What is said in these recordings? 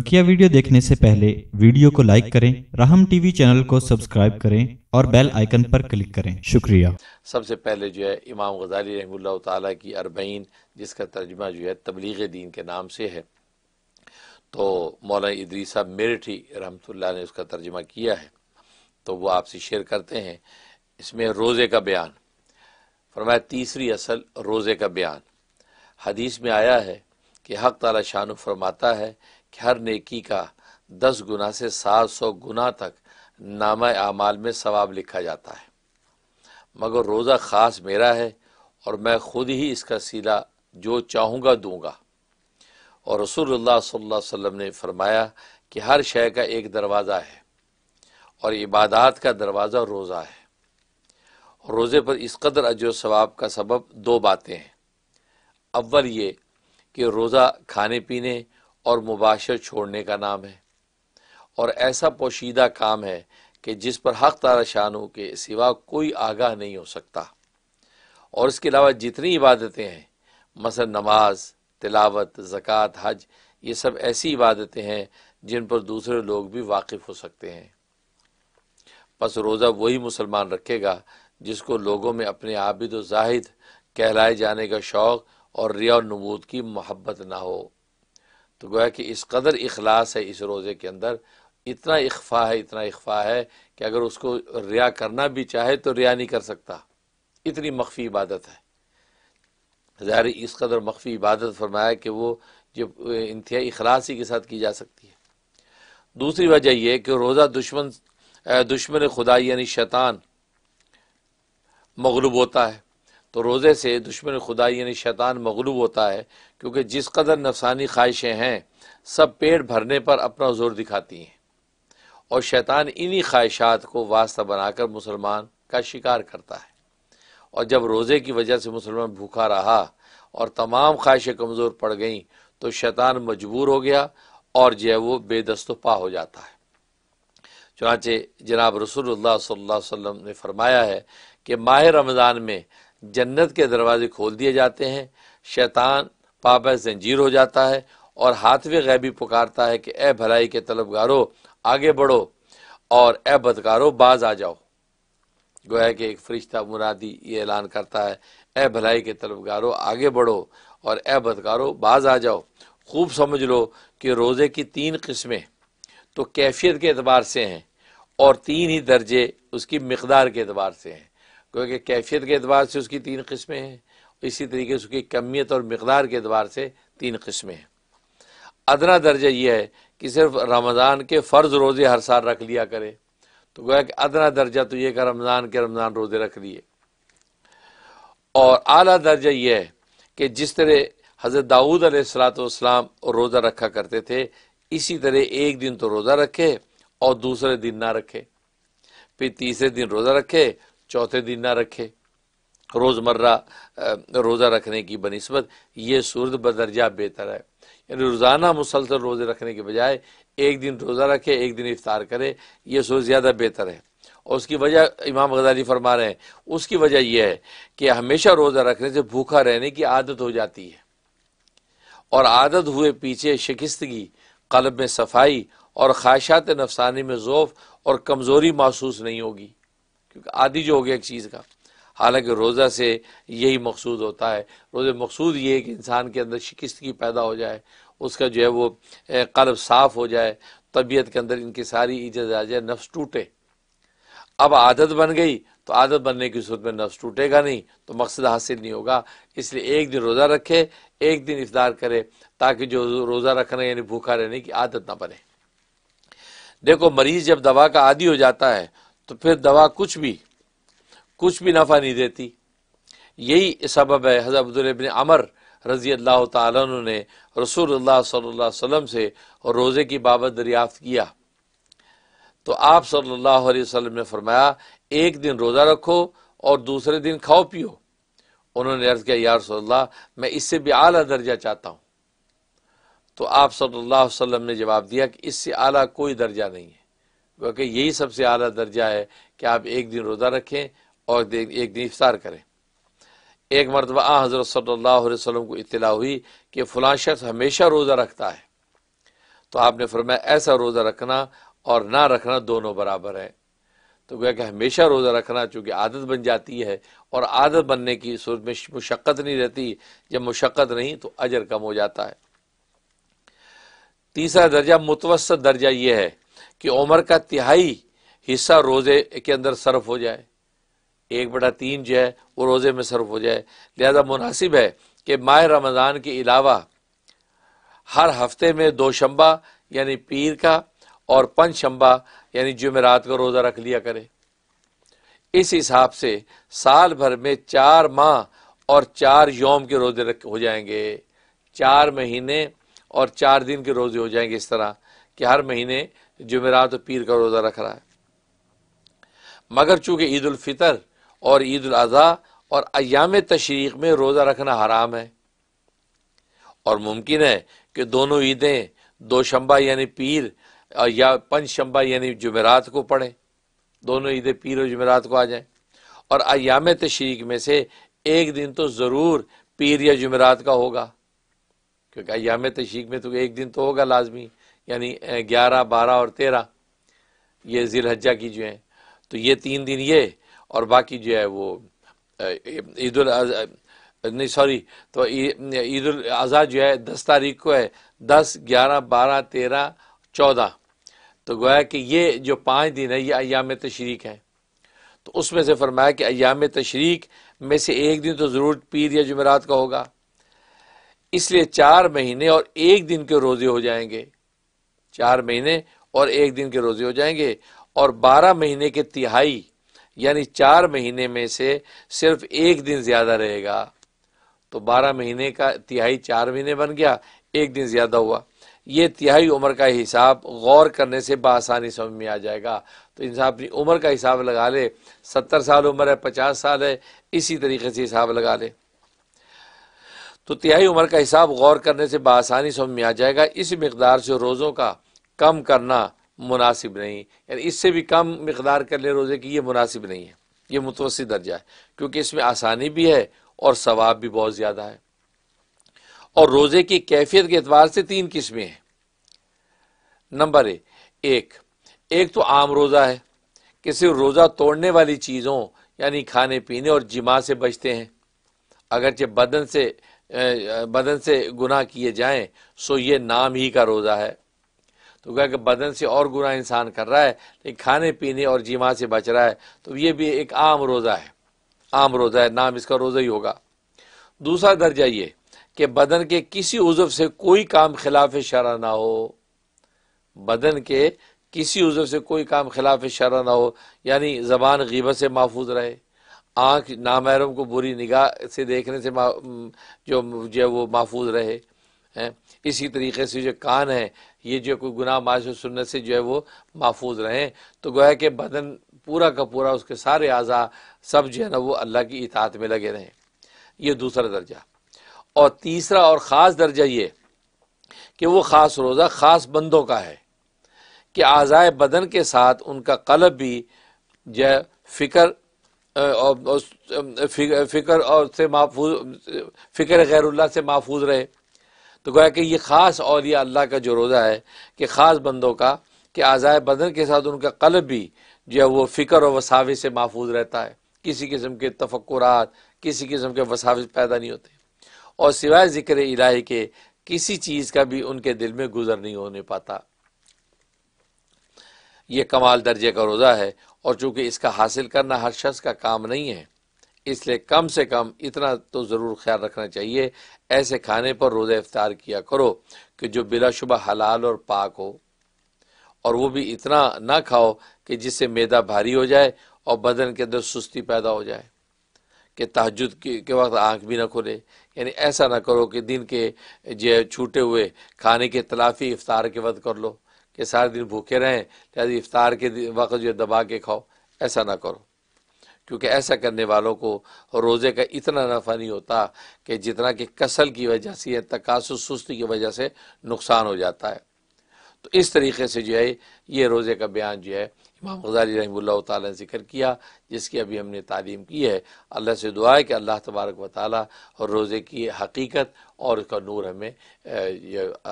बकिया वीडियो देखने से पहले वीडियो को लाइक करें राहम टीवी चैनल को सब्सक्राइब करें और बेल आइकन पर क्लिक करें शुक्रिया सबसे पहले जो है इमाम गजाली रहमुल्ला की अरबईन जिसका तर्जमा जो है तबलीग दीन के नाम से है तो मौलाना साहब मेरठी रहमतुल्लाह ने उसका तर्जमा किया है तो वो आपसे शेयर करते हैं इसमें रोज़े का बयान फरमाया तीसरी असल रोज़े का बयान हदीस में आया है कि हक ताला शाह फरमाता है कि हर नेकी का दस गुना से सात सौ गुना तक नाम आमाल में सवाब लिखा जाता है मगर रोज़ा ख़ास मेरा है और मैं खुद ही इसका सीला जो चाहूँगा दूँगा और रसूलुल्लाह सल्लल्लाहु अलैहि ने फरमाया कि हर शय का एक दरवाज़ा है और इबादत का दरवाज़ा रोज़ा है रोज़े पर इस कदर अजो सवाब का सबब दो बातें हैं अव्वल ये कि रोज़ा खाने पीने और मुबाशर छोड़ने का नाम है और ऐसा पोशीदा काम है कि जिस पर हक तारा शानों के सिवा कोई आगाह नहीं हो सकता और इसके अलावा जितनी इबादतें हैं मसल नमाज तिलावत ज़क़़त हज ये सब ऐसी इबादतें हैं जिन पर दूसरे लोग भी वाकिफ़ हो सकते हैं बस रोज़ा वही मुसलमान रखेगा जिसको लोगों में अपने आबिद व जाहिद कहलाए जाने का शौक़ और रिया नमूद की मोहब्बत ना हो तो गोया कि इस कदर इखलास है इस रोज़े के अंदर इतना इख्फा है इतना इख्फा है कि अगर उसको रिया करना भी चाहे तो रिया नहीं कर सकता इतनी मख्फी इबादत है ज़ाहिर इस कदर मख्फी इबादत फरमाया कि वो जो इंतहा इखलास ही के साथ की जा सकती है दूसरी वजह यह कि रोज़ा दुश्मन दुश्मन खुदा यानी शैतान मगलूब होता है तो रोज़े से दुश्मन खुदा यानी शैतान मगलूब होता है क्योंकि जिस कदर नफसानी ख्वाहिशें हैं सब पेट भरने पर अपना जोर दिखाती हैं और शैतान इन्हीं ख्वाहिशात को वास्ता बनाकर मुसलमान का शिकार करता है और जब रोज़े की वजह से मुसलमान भूखा रहा और तमाम ख्वाहिशें कमज़ोर पड़ गईं तो शैतान मजबूर हो गया और जो है वो बेदस्तपा हो जाता है चुनाचे जनाब रसूलुल्लाह सल्लल्लाहु अलैहि वसल्लम ने फरमाया है कि माह रमज़ान में जन्नत के दरवाजे खोल दिए जाते हैं शैतान पाप जंजीर हो जाता है और हाथवे गैबी पुकारता है कि ए भलाई के तलब गारो आगे बढ़ो और ए बदकारो बाज आ जाओ गोया के एक फरिश्ता मुरादी ये ऐलान करता है ए भलाई के तलब गारो आगे बढ़ो और ए बदकारो बाज आ जाओ खूब समझ लो कि रोज़े की तीन किस्में तो कैफियत के अतबार से हैं और तीन ही दर्जे उसकी मकदार के अतबार से हैं क्योंकि कैफियत के अतबार से उसकी तीन किस्में हैं इसी तरीके से उसकी कमियत और मकदार के अतबार से तीन किस्में हैं अदना दर्जा यह है कि सिर्फ रमज़ान के फ़र्ज़ रोज़े हर साल रख लिया करें तो गोया कि अदना दर्जा तो यह का रमज़ान के रमज़ान रोज़े रख लिए और आला दर्जा यह है कि जिस तरह हज़रत दाऊद सलाम रोज़ा रखा करते थे इसी तरह एक दिन तो रोज़ा रखे और दूसरे दिन ना रखे फिर तीसरे दिन रोज़ा रखे चौथे दिन ना रखे रोज़मर्रा रोज़ा रखने की बनस्बत ये सूरत बदरजा बेहतर है यानी रोज़ाना मुसलसल रोज़े रखने के बजाय एक दिन रोज़ा रखे एक दिन इफ्तार करे ये सूरत ज़्यादा बेहतर है और उसकी वजह इमाम गजाली फरमा रहे हैं उसकी वजह यह है कि हमेशा रोज़ा रखने से भूखा रहने की आदत हो जाती है और आदत हुए पीछे शिकस्तगी कलब में सफाई और ख्वाहिशात नफसानी में ज़ोफ़ और कमज़ोरी महसूस नहीं होगी क्योंकि आदि जो हो गया एक चीज़ का हालांकि रोज़ा से यही मकसूद होता है रोज़े मकसूद ये है कि इंसान के अंदर शिकस्तगी पैदा हो जाए उसका जो है वो कलब साफ़ हो जाए तबीयत के अंदर इनकी सारी ईजत आ जाए नफ्स टूटे अब आदत बन गई तो आदत बनने की सूरत में नफ्स टूटेगा नहीं तो मकसद हासिल नहीं होगा इसलिए एक दिन रोज़ा रखे एक दिन इफ्तार करे ताकि जो रोज़ा रखना यानी भूखा रहने की आदत ना बने देखो मरीज़ जब दवा का आदि हो जाता है तो फिर दवा कुछ भी कुछ भी नफ़ा नहीं देती यही सबब है हज़रत अब्दुलबिन अमर रज़ी अल्लाह तु ने रसूल सल्ला वसम से रोज़े की बाबत दरियाफ़त किया तो आप सल्लल्लाहु अलैहि वसल्लम ने फरमाया एक दिन रोज़ा रखो और दूसरे दिन खाओ पियो उन्होंने अर्ज़ किया यार सल्ला मैं इससे भी आला दर्जा चाहता हूँ तो आप सल्लल्लाहु अलैहि वसल्लम ने जवाब दिया कि इससे आला कोई दर्जा नहीं है तो क्योंकि यही सबसे आला दर्जा है कि आप एक दिन रोज़ा रखें और एक दिन इफ्तार करें एक मरतबा हज़रत सल्ला वसम को इतला हुई कि फ़लाँ शख्स हमेशा रोज़ा रखता है तो आपने फरमाया ऐसा रोज़ा रखना और ना रखना दोनों बराबर तो है तो गया कि हमेशा रोज़ा रखना चूँकि आदत बन जाती है और आदत बनने की सूरत में मुशक्क़त नहीं रहती जब मुशक्क़त नहीं तो अजर कम हो जाता है तीसरा दर्जा मुतवसत दर्जा यह है कि उम्र का तिहाई हिस्सा रोज़े के अंदर सर्फ हो जाए एक बड़ा तीन जो है वो रोज़े में सर्फ हो जाए लिहाजा मुनासिब है कि माह रमज़ान के अलावा हर हफ्ते में दो शंबा यानी पीर का और पंच शंबा यानी जुमेरात का रोज़ा रख लिया करे इस हिसाब से साल भर में चार माह और चार योम के रोज़े रख हो जाएंगे चार महीने और चार दिन के रोज़े हो जाएंगे इस तरह कि हर महीने जमेरात पीर का रोज़ा रख रहा है मगर चूँकि ईदालफ़ितर और ईद अज़ी और अयाम तशरीक में रोज़ा रखना हराम है और मुमकिन है कि दोनों ईदें दो शंबा यानी पीर या पंच शंबा यानी जुमेरात को पढ़ें दोनों ईदें पीर और जुमेरात को आ जाएं और अयाम तशरीक में से एक दिन तो ज़रूर पीर या जुमेरात का होगा क्योंकि अयाम तशरीक में तो एक दिन तो होगा लाजमी यानी ग्यारह बारह और तेरह ये जिलहजा की जो है तो ये तीन दिन ये और बाकी जो है वो ईद नहीं सॉरी तो ईद अज़ा जो है दस तारीख को है दस ग्यारह बारह तेरह चौदह तो गोया कि ये जो पाँच दिन है ये अयाम तशरीक हैं तो उसमें से फरमाया कि अयाम तशरीक में से एक दिन तो ज़रूर पीर या जमेरात का होगा इसलिए चार महीने और एक दिन के रोज़े हो जाएंगे चार महीने और एक दिन के रोजे हो जाएंगे और बारह महीने के तिहाई यानी चार महीने में से सिर्फ एक दिन ज़्यादा रहेगा तो बारह महीने का तिहाई चार महीने बन गया एक दिन ज़्यादा हुआ ये तिहाई उम्र का हिसाब गौर करने से बसानी समझ में आ जाएगा तो इंसान अपनी उम्र का हिसाब लगा ले सत्तर साल उम्र है पचास साल है इसी तरीके से हिसाब लगा ले तो तिहाई उम्र का हिसाब गौर करने से बसानी समझ में आ जाएगा इस मकदार से रोज़ों का कम करना मुनासिब नहीं यानी इससे भी कम मकदार कर ले रोज़े की ये मुनासिब नहीं है ये मुतवसि दर्जा है क्योंकि इसमें आसानी भी है और सवाब भी बहुत ज़्यादा है और रोज़े की कैफियत के अतबार से तीन किस्में हैं नंबर एक एक तो आम रोज़ा है कि सिर्फ रोज़ा तोड़ने वाली चीज़ों यानी खाने पीने और जिमा से बचते हैं अगरचे बदन से बदन से गुनाह किए जाएं सो ये नाम ही का रोज़ा है तो क्या कि बदन से और गुना इंसान कर रहा है लेकिन खाने पीने और जीमा से बच रहा है तो ये भी एक आम रोज़ा है आम रोज़ा है नाम इसका रोज़ा ही होगा दूसरा दर्जा ये कि बदन के किसी उजव से कोई काम खिलाफ शरा ना हो बदन के किसी उजव से कोई काम खिलाफ शरा ना हो यानी ज़बान गीबत से महफूज रहे आँख नामहरम को बुरी निगाह से देखने से जो जो वो महफूज रहे है इसी तरीके से जो कान है ये जो कोई गुनाह माश सुन्नत से जो है वो महफूज रहें तो गोया कि बदन पूरा का पूरा उसके सारे अज़ा सब जो है ना वो अल्लाह की इतात में लगे रहें ये दूसरा दर्जा और तीसरा और ख़ास दर्जा ये कि वो ख़ास रोज़ा ख़ास बंदों का है कि आज़ाए बदन के साथ उनका कलब भी जो है फ़िक्र और फिक्र और से महफूज फ़िक्र गैरुल्ला से महफूज रहे तो गोया कि ये ख़ास और यह अल्लाह का जो रोज़ा है कि ख़ास बंदों का कि आज़ाय बदन के साथ उनका कलब भी जो है वो फ़िक्र और वसावे से महफूज रहता है किसी किस्म के तफक्रात किसी किस्म के वसावे पैदा नहीं होते और सिवाय ज़िक्र इलाही के किसी चीज़ का भी उनके दिल में गुजर नहीं होने पाता ये कमाल दर्जे का रोज़ा है और चूँकि इसका हासिल करना हर शख्स का काम नहीं है इसलिए कम से कम इतना तो ज़रूर ख्याल रखना चाहिए ऐसे खाने पर रोज़ा इफ्तार किया करो कि जो बिलाशुबा हलाल और पाक हो और वो भी इतना ना खाओ कि जिससे मैदा भारी हो जाए और बदन के अंदर सुस्ती पैदा हो जाए कि तहजद के वक्त आँख भी ना खुले यानी ऐसा ना करो कि दिन के जो छूटे हुए खाने के तलाफी इफ़ार के वक्त कर लो कि सारे दिन भूखे रहें लिहाजा इफ़ार के वक्त जो दबा के खाओ ऐसा ना करो क्योंकि ऐसा करने वालों को रोज़े का इतना नफ़ा नहीं होता कि जितना कि कसल की वजह से या तकास सुस्ती की वजह से नुकसान हो जाता है तो इस तरीके से जो है ये रोज़े का बयान जो है इमाम गजाली रही ने जिक्र किया जिसकी अभी हमने तालीम की है अल्लाह से दुआ है कि अल्लाह तबारक व ताली और रोज़े की हकीकत और उसका नूर हमें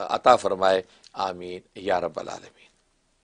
अता फ़रमाए आमीन या रबालमीन